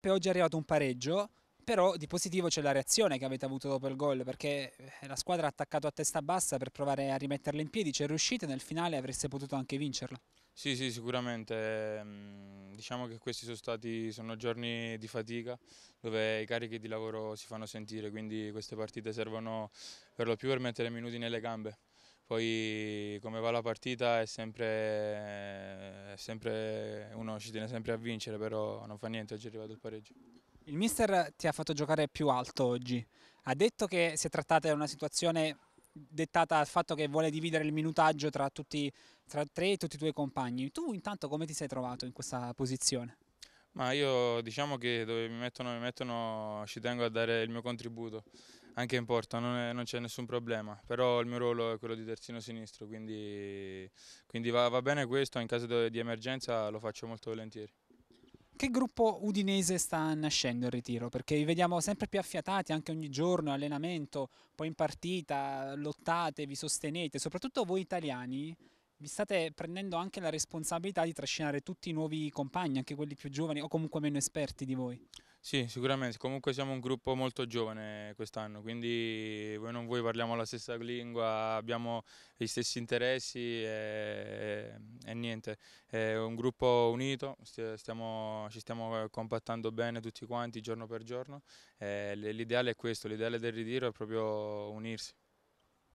Per oggi è arrivato un pareggio, però di positivo c'è la reazione che avete avuto dopo il gol, perché eh, la squadra ha attaccato a testa bassa per provare a rimetterla in piedi, ci è riuscita e nel finale avreste potuto anche vincerla. Sì, sì, sicuramente. Ehm, diciamo che questi sono stati sono giorni di fatica dove i carichi di lavoro si fanno sentire, quindi queste partite servono per lo più per mettere minuti nelle gambe. Poi come va la partita è sempre, è sempre, uno ci tiene sempre a vincere, però non fa niente, oggi è arrivato il pareggio. Il mister ti ha fatto giocare più alto oggi. Ha detto che si è trattata di una situazione dettata dal fatto che vuole dividere il minutaggio tra, tutti, tra tre e tutti i tuoi compagni. Tu intanto come ti sei trovato in questa posizione? Ma io diciamo che dove mi mettono, mi mettono ci tengo a dare il mio contributo anche in porta non, c'è nessun problema, però il mio ruolo è quello di terzino sinistro, quindi, quindi va, va, bene questo, in caso di emergenza lo faccio molto volentieri. Che gruppo udinese sta nascendo in ritiro? Perché vi vediamo sempre più affiatati anche ogni giorno, allenamento, poi in partita, lottate, vi sostenete, soprattutto voi italiani vi state prendendo anche la responsabilità di trascinare tutti i nuovi compagni, anche quelli più giovani o comunque meno esperti di voi. Sì, sicuramente, comunque siamo un gruppo molto giovane quest'anno, quindi voi non voi parliamo la stessa lingua, abbiamo gli stessi interessi e, e, niente, è un gruppo unito, stiamo, ci stiamo compattando bene tutti quanti giorno per giorno, l'ideale è questo, l'ideale del ritiro è proprio unirsi.